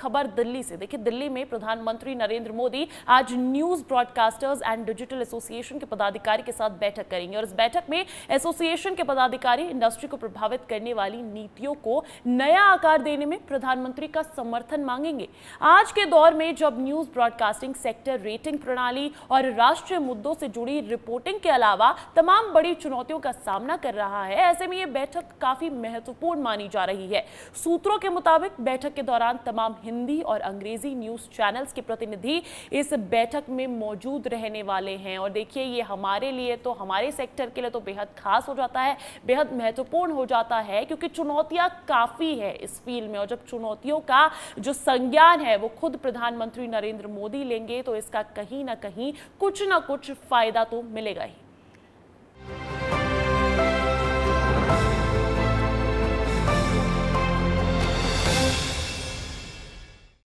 खबर दिल्ली से देखिए दिल्ली में प्रधानमंत्री नरेंद्र मोदी आज news broadcasters and digital association के पदाधिकारी के साथ बैठक करेंगे और इस बैठक में एसोसिएशन के पदाधिकारी इंडस्ट्री को प्रभावित करने वाली नीतियों को नया आकार देने में प्रधानमंत्री का समर्थन मांगेंगे आज के दौर में जब न्यूज ब्रॉडकास्टिंग सेक्टर रेटिंग प्रणाली और राष्ट्रीय मुद्दों से जुड़ी रिपोर्टिंग के अलावा तमाम बड़ी चुनौतियों का सामना कर रहा है ऐसे में यह बैठक काफी महत्वपूर्ण मानी जा रही है सूत्रों के मुताबिक बैठक के दौरान तमाम हिंदी और अंग्रेजी न्यूज़ चैनल्स के प्रतिनिधि इस बैठक में मौजूद रहने वाले हैं और देखिए ये हमारे लिए तो हमारे सेक्टर के लिए तो बेहद खास हो जाता है बेहद महत्वपूर्ण हो जाता है क्योंकि चुनौतियां काफ़ी है इस फील्ड में और जब चुनौतियों का जो संज्ञान है वो खुद प्रधानमंत्री नरेंद्र मोदी लेंगे तो इसका कहीं ना कहीं कुछ ना कुछ फायदा तो मिलेगा ही